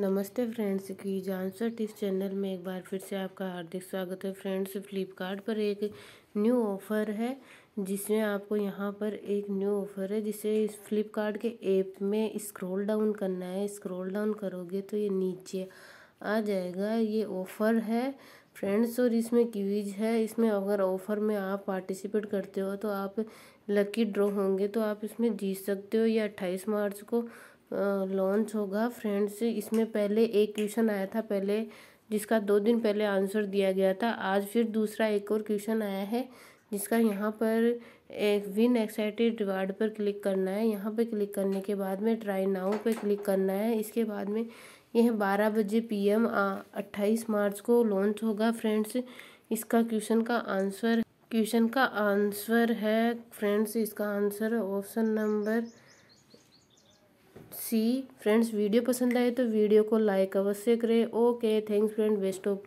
नमस्ते फ्रेंड्स की जानसर इस चैनल में एक बार फिर से आपका हार्दिक स्वागत है फ्रेंड्स फ्लिपकार्ट पर एक न्यू ऑफ़र है जिसमें आपको यहाँ पर एक न्यू ऑफ़र है जिसे इस फ्लिपकार्ट के ऐप में स्क्रॉल डाउन करना है स्क्रॉल डाउन करोगे तो ये नीचे आ जाएगा ये ऑफ़र है फ्रेंड्स और इसमें क्विज है इसमें अगर ऑफर में आप पार्टिसिपेट करते हो तो आप लकी ड्रॉ होंगे तो आप इसमें जीत सकते हो ये अट्ठाईस मार्च को लॉन्च होगा फ्रेंड्स इसमें पहले एक क्वेश्चन आया था पहले जिसका दो दिन पहले आंसर दिया गया था आज फिर दूसरा एक और क्वेश्चन आया है जिसका यहाँ पर एक विन एक्साइटेड रिवार्ड पर क्लिक करना है यहाँ पर क्लिक करने के बाद में ट्राई नाउ पर क्लिक करना है इसके बाद में यह बारह बजे पी एम अट्ठाईस मार्च को लॉन्च होगा फ्रेंड्स इसका क्वेश्चन का आंसर क्वेश्चन का आंसर है फ्रेंड्स इसका answer option number C friends video पसंद आए तो वीडियो को लाइक अवश्य करें okay thanks friend best of